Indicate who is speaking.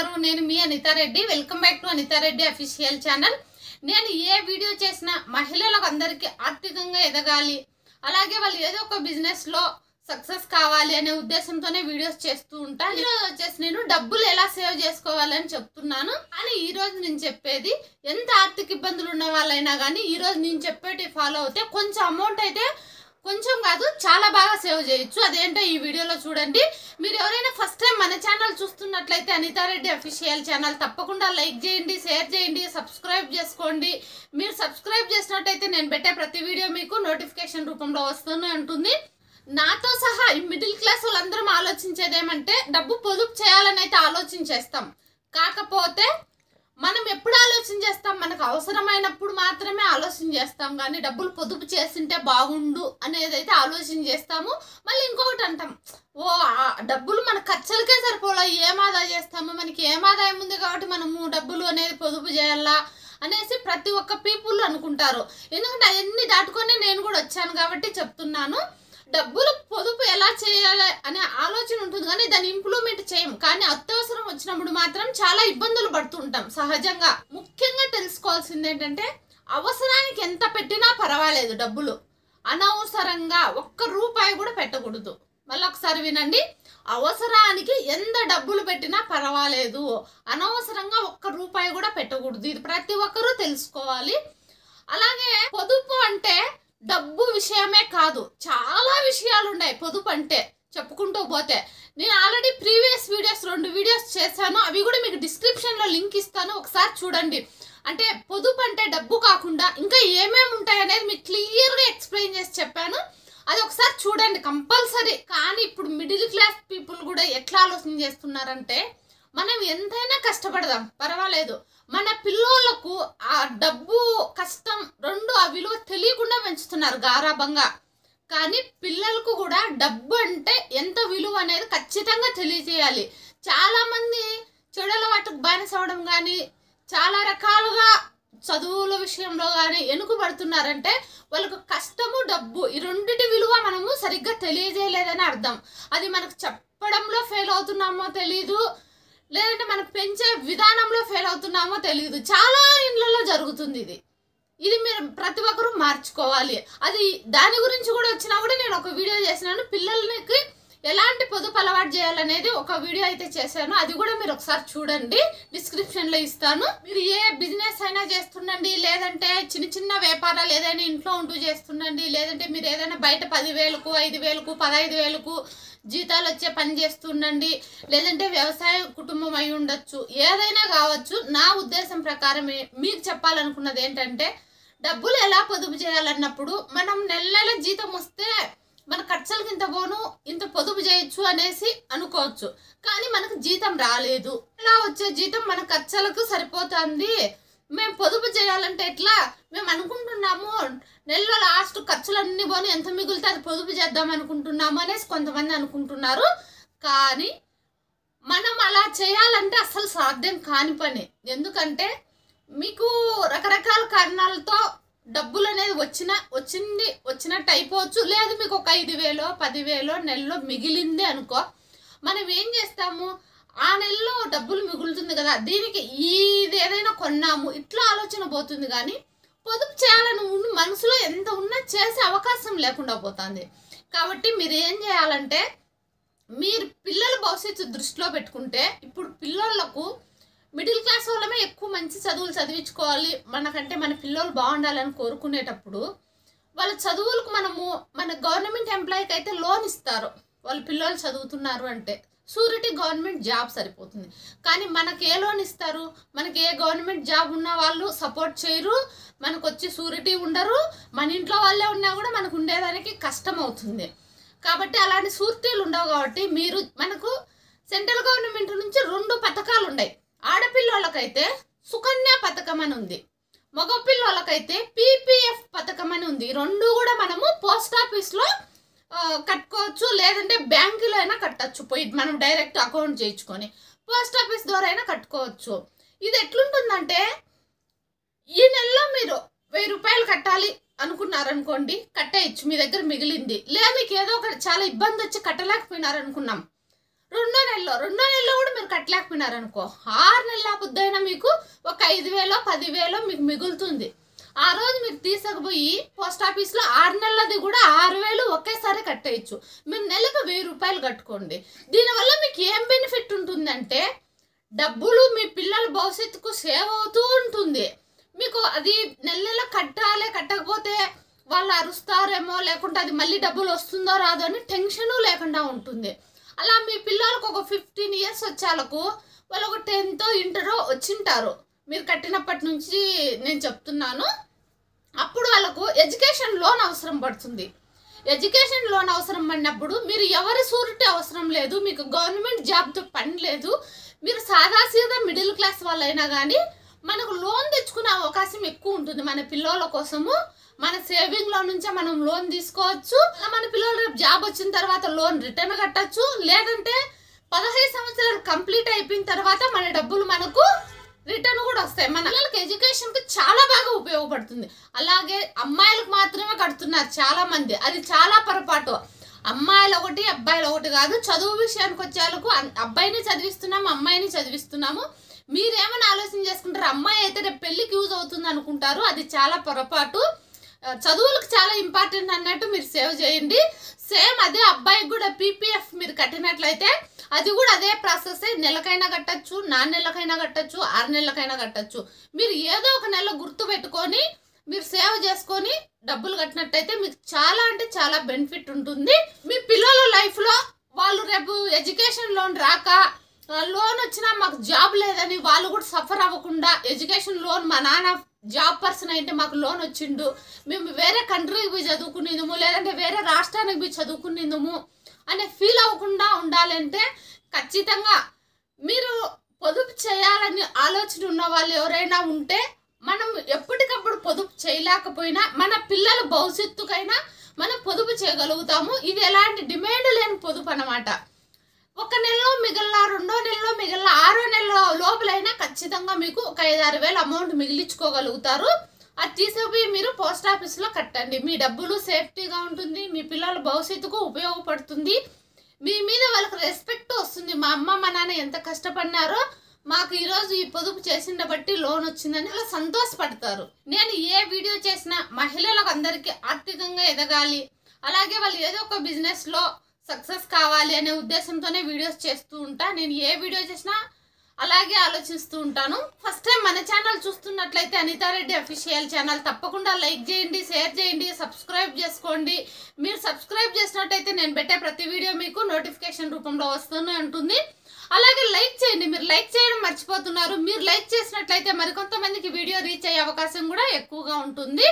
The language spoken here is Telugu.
Speaker 1: ఉన్నారు నేను మీ Anitha Reddy welcome back to Anitha Reddy official channel నేను ఏ వీడియో చేసినా మహిళలకు అందరికీ ఆర్థికంగా ఎదగాలి అలాగే వాళ్ళు ఏదో ఒక బిజినెస్లో సక్సెస్ కావాలి అనే ఉద్దేశంతోనే వీడియోస్ చేస్తూ ఉంటాను ఈరోజు వచ్చేసి నేను డబ్బులు ఎలా సేవ్ చేసుకోవాలని చెప్తున్నాను కానీ ఈరోజు నేను చెప్పేది ఎంత ఆర్థిక ఇబ్బందులు ఉన్న వాళ్ళైనా కానీ ఈరోజు నేను చెప్పేటి ఫాలో అవుతే కొంచెం అమౌంట్ అయితే కొంచెం కాదు చాలా బాగా సేవ్ చేయొచ్చు అదేంటో ఈ వీడియోలో చూడండి మీ మన ఛానల్ చూస్తున్నట్లయితే అనితారెడ్డి అఫీషియల్ ఛానల్ తప్పకుండా లైక్ చేయండి షేర్ చేయండి సబ్స్క్రైబ్ చేసుకోండి మీరు సబ్స్క్రైబ్ చేసినట్టయితే నేను పెట్టే ప్రతి వీడియో మీకు నోటిఫికేషన్ రూపంలో వస్తూనే ఉంటుంది నాతో సహా మిడిల్ క్లాస్ వాళ్ళందరం ఆలోచించేది ఏమంటే డబ్బు పొదుపు చేయాలని అయితే ఆలోచించేస్తాం కాకపోతే మనం ఎప్పుడు ఆలోచన చేస్తాం మనకు అవసరమైనప్పుడు మాత్రమే ఆలోచన చేస్తాం కానీ డబ్బులు పొదుపు చేస్తుంటే బాగుండు అనేది అయితే ఆలోచన చేస్తాము మళ్ళీ ఇంకొకటి అంటాం ఓ డబ్బులు మన ఖర్చులకే సరిపోలే ఏం ఆదాయం చేస్తాము మనకి ఏం ఆదాయం ఉంది కాబట్టి మనము డబ్బులు అనేది పొదుపు చేయాలా అనేసి ప్రతి ఒక్క పీపుల్ అనుకుంటారు ఎందుకంటే అవన్నీ దాటుకొని నేను కూడా వచ్చాను కాబట్టి చెప్తున్నాను డబ్బులు పొదుపు ఎలా చేయాలి అనే ఆలోచన ఉంటుంది కానీ దాని ఇంప్లూమెంట్ చేయం కానీ అత్యవసరం వచ్చినప్పుడు మాత్రం చాలా ఇబ్బందులు పడుతుంటాం సహజంగా ముఖ్యంగా తెలుసుకోవాల్సింది ఏంటంటే అవసరానికి ఎంత పెట్టినా పర్వాలేదు డబ్బులు అనవసరంగా ఒక్క రూపాయి కూడా పెట్టకూడదు మళ్ళీ ఒకసారి వినండి అవసరానికి ఎంత డబ్బులు పెట్టినా పర్వాలేదు అనవసరంగా ఒక్క రూపాయి కూడా పెట్టకూడదు ఇది ప్రతి ఒక్కరూ తెలుసుకోవాలి అలాగే పొదుపు అంటే డబ్బు విషయమే కాదు చాలా విషయాలు ఉన్నాయి పొదుపు అంటే చెప్పుకుంటూ పోతే నేను ఆల్రెడీ ప్రీవియస్ వీడియోస్ రెండు వీడియోస్ చేశాను అవి కూడా మీకు డిస్క్రిప్షన్లో లింక్ ఇస్తాను ఒకసారి చూడండి అంటే పొదుపు అంటే డబ్బు కాకుండా ఇంకా ఏమేమి ఉంటాయి అనేది మీకు క్లియర్గా ఎక్స్ప్లెయిన్ చేసి చెప్పాను అది ఒకసారి చూడండి కంపల్సరీ కానీ ఇప్పుడు మిడిల్ క్లాస్ పీపుల్ కూడా ఎట్లా ఆలోచన చేస్తున్నారంటే మనం ఎంతైనా కష్టపడదాం పర్వాలేదు మన పిల్లోళ్ళకు ఆ డబ్బు కష్టం రెండు ఆ విలువ తెలియకుండా పెంచుతున్నారు గారాభంగా కానీ పిల్లలకు కూడా డబ్బు అంటే ఎంత విలువ అనేది ఖచ్చితంగా తెలియజేయాలి చాలామంది చెడుల వాటికి బానిస అవడం కానీ చాలా రకాలుగా చదువుల విషయంలో కానీ ఎనుకుబడుతున్నారంటే వాళ్ళకు కష్టము డబ్బు ఈ రెండింటి విలువ మనము సరిగ్గా తెలియజేయలేదని అర్థం అది మనకు చెప్పడంలో ఫెయిల్ అవుతున్నామో తెలీదు లేదంటే మనకు పెంచే విధానంలో ఫెయిల్ అవుతున్నామో తెలియదు చాలా ఇండ్లలో జరుగుతుంది ఇది ఇది మీరు ప్రతి ఒక్కరూ మార్చుకోవాలి అది దాని గురించి కూడా వచ్చినా కూడా నేను ఒక వీడియో చేసినాను పిల్లలకి ఎలాంటి పొదుపు అలవాటు చేయాలనేది ఒక వీడియో అయితే చేశాను అది కూడా మీరు ఒకసారి చూడండి డిస్క్రిప్షన్లో ఇస్తాను మీరు ఏ బిజినెస్ అయినా చేస్తుండండి లేదంటే చిన్న చిన్న వ్యాపారాలు ఏదైనా ఇంట్లో ఉంటూ చేస్తుండండి లేదంటే మీరు ఏదైనా బయట పదివేలకు ఐదు వేలకు పదహైదు వేలకు జీతాలు వచ్చే పని చేస్తుండండి లేదంటే వ్యవసాయ కుటుంబం అయి ఉండొచ్చు ఏదైనా కావచ్చు నా ఉద్దేశం ప్రకారం మీకు చెప్పాలనుకున్నది ఏంటంటే డబ్బులు ఎలా పొదుపు చేయాలన్నప్పుడు మనం నెల నెల జీతం వస్తే మన ఖర్చులకు ఇంత పోను ఇంత పొదుపు చేయొచ్చు అనేసి అనుకోవచ్చు కానీ మనకు జీతం రాలేదు ఇలా వచ్చే జీతం మన ఖర్చులకు సరిపోతుంది మేము పొదుపు చేయాలంటే ఎట్లా మేము అనుకుంటున్నాము నెలలో లాస్ట్ ఖర్చులన్నీ పోను ఎంత మిగులుతే అది పొదుపు చేద్దాం అనుకుంటున్నాము అనేసి కొంతమంది అనుకుంటున్నారు కానీ మనం అలా చేయాలంటే అసలు సాధ్యం కాని పని ఎందుకంటే మీకు రకరకాల కారణాలతో డబ్బులు అనేది వచ్చిన వచ్చింది వచ్చినట్టు అయిపోవచ్చు లేదు మీకు ఒక ఐదు వేలో పదివేలో నెలలో మిగిలింది అనుకో మనం ఏం చేస్తాము ఆ నెలలో డబ్బులు మిగులుతుంది కదా దీనికి ఇది ఏదైనా కొన్నాము ఇట్లా ఆలోచన పోతుంది కానీ పొదుపు చేయాలని ఉండి మనసులో ఎంత ఉన్నా చేసే అవకాశం లేకుండా పోతుంది కాబట్టి మీరు ఏం చేయాలంటే మీరు పిల్లల భవిష్యత్తు దృష్టిలో పెట్టుకుంటే ఇప్పుడు పిల్లలకు మిడిల్ క్లాస్ వాళ్ళమే ఎక్కువ మంచి చదువులు చదివించుకోవాలి మనకంటే మన పిల్లలు బాగుండాలని కోరుకునేటప్పుడు వాళ్ళ చదువులకు మనము మన గవర్నమెంట్ ఎంప్లాయీకి అయితే లోన్ ఇస్తారు వాళ్ళ పిల్లలు చదువుతున్నారు అంటే సూరిటీ గవర్నమెంట్ జాబ్ సరిపోతుంది కానీ మనకు ఏ లోన్ ఇస్తారు మనకి ఏ గవర్నమెంట్ జాబ్ ఉన్న వాళ్ళు సపోర్ట్ చేయరు మనకు వచ్చి సూరిటీ ఉండరు మన ఇంట్లో వాళ్ళే ఉన్నా కూడా మనకు ఉండేదానికి కష్టం అవుతుంది కాబట్టి అలాంటి సూరిటీలు ఉండవు కాబట్టి మీరు మనకు సెంట్రల్ గవర్నమెంట్ నుంచి రెండు పథకాలు ఉన్నాయి ఆడపిల్లలకైతే సుకన్య పథకం అని ఉంది మగపిల్లలకైతే పీపీఎఫ్ పథకం అని ఉంది రెండు కూడా మనము పోస్ట్ ఆఫీస్లో కట్టుకోవచ్చు లేదంటే బ్యాంకులో అయినా కట్టచ్చు పోయి మనం డైరెక్ట్ అకౌంట్ చేయించుకొని పోస్ట్ ఆఫీస్ ద్వారా అయినా కట్టుకోవచ్చు ఇది ఎట్లుంటుందంటే ఈ నెలలో మీరు వెయ్యి రూపాయలు కట్టాలి అనుకున్నారనుకోండి కట్టేయచ్చు మీ దగ్గర మిగిలింది లేదు మీకు ఏదో ఒక చాలా ఇబ్బంది వచ్చి కట్టలేకపోయినారనుకున్నాం రెండో నెలలో రెండో నెలలో కూడా మీరు కట్టలేకపోయినారనుకో ఆరు నెలల పొద్దున మీకు ఒక ఐదు వేలో పదివేలో మీకు మిగులుతుంది ఆ రోజు మీరు తీసుకుపోయి పోస్ట్ ఆఫీస్లో ఆరు నెలలది కూడా ఆరు వేలు ఒకేసారి కట్టేయచ్చు మీరు నెలకు వెయ్యి రూపాయలు కట్టుకోండి దీనివల్ల మీకు ఏం బెనిఫిట్ ఉంటుందంటే డబ్బులు మీ పిల్లల భవిష్యత్తుకు సేవ్ అవుతూ ఉంటుంది మీకు అది నెల నెల కట్టాలి కట్టకపోతే వాళ్ళు అరుస్తారేమో లేకుంటే అది మళ్ళీ డబ్బులు వస్తుందో రాదో అని టెన్షను లేకుండా ఉంటుంది అలా మీ పిల్లలకు ఒక ఫిఫ్టీన్ ఇయర్స్ వచ్చేలకు వాళ్ళు ఒక టెన్త్ ఇంటరో వచ్చింటారు మీరు కట్టినప్పటి నుంచి నేను చెప్తున్నాను అప్పుడు వాళ్ళకు ఎడ్యుకేషన్ లోన్ అవసరం పడుతుంది ఎడ్యుకేషన్ లోన్ అవసరం పడినప్పుడు మీరు ఎవరి సూరిటీ అవసరం లేదు మీకు గవర్నమెంట్ జాబ్తో పని లేదు మీరు సీదా మిడిల్ క్లాస్ వాళ్ళైనా కానీ మనకు లోన్ తెచ్చుకునే అవకాశం ఎక్కువ ఉంటుంది మన పిల్లల కోసము మన సేవింగ్ లో నుంచే మనం లోన్ తీసుకోవచ్చు మన పిల్లలు రేపు జాబ్ వచ్చిన తర్వాత లోన్ రిటర్న్ కట్టచ్చు లేదంటే పదహైదు సంవత్సరాలు కంప్లీట్ అయిపోయిన తర్వాత మన డబ్బులు మనకు రిటర్న్ కూడా వస్తాయి మన పిల్లలకి ఎడ్యుకేషన్కి చాలా బాగా ఉపయోగపడుతుంది అలాగే అమ్మాయిలకు మాత్రమే కడుతున్నారు చాలా మంది అది చాలా పొరపాటు అమ్మాయిలు ఒకటి అబ్బాయిలు ఒకటి కాదు చదువు విషయానికి వచ్చేందుకు అబ్బాయిని చదివిస్తున్నాము అమ్మాయిని చదివిస్తున్నాము మీరేమైనా ఆలోచన చేసుకుంటారు అమ్మాయి అయితే రేపు పెళ్ళికి యూజ్ అవుతుంది అనుకుంటారు అది చాలా పొరపాటు చదువులకు చాలా ఇంపార్టెంట్ అన్నట్టు మీరు సేవ్ చేయండి సేమ్ అదే అబ్బాయికి కూడా పీపీఎఫ్ మీరు కట్టినట్లయితే అది కూడా అదే ప్రాసెస్ నెలకైనా కట్టచ్చు నా నెలకైనా కట్టచ్చు ఆరు నెలలకైనా కట్టచ్చు మీరు ఏదో ఒక నెల గుర్తు పెట్టుకొని మీరు సేవ్ చేసుకొని డబ్బులు కట్టినట్టయితే మీకు చాలా అంటే చాలా బెనిఫిట్ ఉంటుంది మీ పిల్లల లైఫ్లో వాళ్ళు రేపు ఎడ్యుకేషన్ లోన్ రాక లోన్ వచ్చినా మాకు జాబ్ లేదని వాళ్ళు కూడా సఫర్ అవ్వకుండా ఎడ్యుకేషన్ లోన్ మా నాన్న జాబ్ పర్సన్ అయితే మాకు లోన్ వచ్చిండు మేము వేరే కంట్రీకి పోయి చదువుకునేందుము లేదంటే వేరే రాష్ట్రానికి పోయి చదువుకునేందుము అనే ఫీల్ అవ్వకుండా ఉండాలంటే ఖచ్చితంగా మీరు పొదుపు చేయాలని ఆలోచన ఉన్న వాళ్ళు ఎవరైనా ఉంటే మనం ఎప్పటికప్పుడు పొదుపు చేయలేకపోయినా మన పిల్లల భవిష్యత్తుకైనా మనం పొదుపు చేయగలుగుతాము ఇది ఎలాంటి డిమాండ్ లేని పొదుపు అనమాట ఒక నెలలో మిగిలిన రెండో నెలలో మిగిలిన ఆరో నెల లోపలైనా ఖచ్చితంగా మీకు ఒక ఐదారు వేల అమౌంట్ మిగిలించుకోగలుగుతారు అది తీసుకుపోయి మీరు పోస్ట్ ఆఫీస్లో కట్టండి మీ డబ్బులు సేఫ్టీగా ఉంటుంది మీ పిల్లల భవిష్యత్తుకు ఉపయోగపడుతుంది మీ మీద వాళ్ళకి రెస్పెక్ట్ వస్తుంది మా అమ్మ మా నాన్న ఎంత కష్టపడినారో మాకు ఈరోజు ఈ పొదుపు చేసిన బట్టి లోన్ వచ్చిందని అలా సంతోషపడతారు నేను ఏ వీడియో చేసినా మహిళలకు అందరికీ ఆర్థికంగా ఎదగాలి అలాగే వాళ్ళు ఏదో ఒక బిజినెస్లో సక్సెస్ కావాలి అనే ఉద్దేశంతోనే వీడియోస్ చేస్తూ ఉంటా నేను ఏ వీడియో చేసినా అలాగే ఆలోచిస్తూ ఉంటాను ఫస్ట్ టైం మన ఛానల్ చూస్తున్నట్లయితే అనితారెడ్డి అఫీషియల్ ఛానల్ తప్పకుండా లైక్ చేయండి షేర్ చేయండి సబ్స్క్రైబ్ చేసుకోండి మీరు సబ్స్క్రైబ్ చేసినట్టయితే నేను పెట్టే ప్రతి వీడియో మీకు నోటిఫికేషన్ రూపంలో వస్తూనే ఉంటుంది అలాగే లైక్ చేయండి మీరు లైక్ చేయడం మర్చిపోతున్నారు మీరు లైక్ చేసినట్లయితే మరికొంతమందికి వీడియో రీచ్ అయ్యే అవకాశం కూడా ఎక్కువగా ఉంటుంది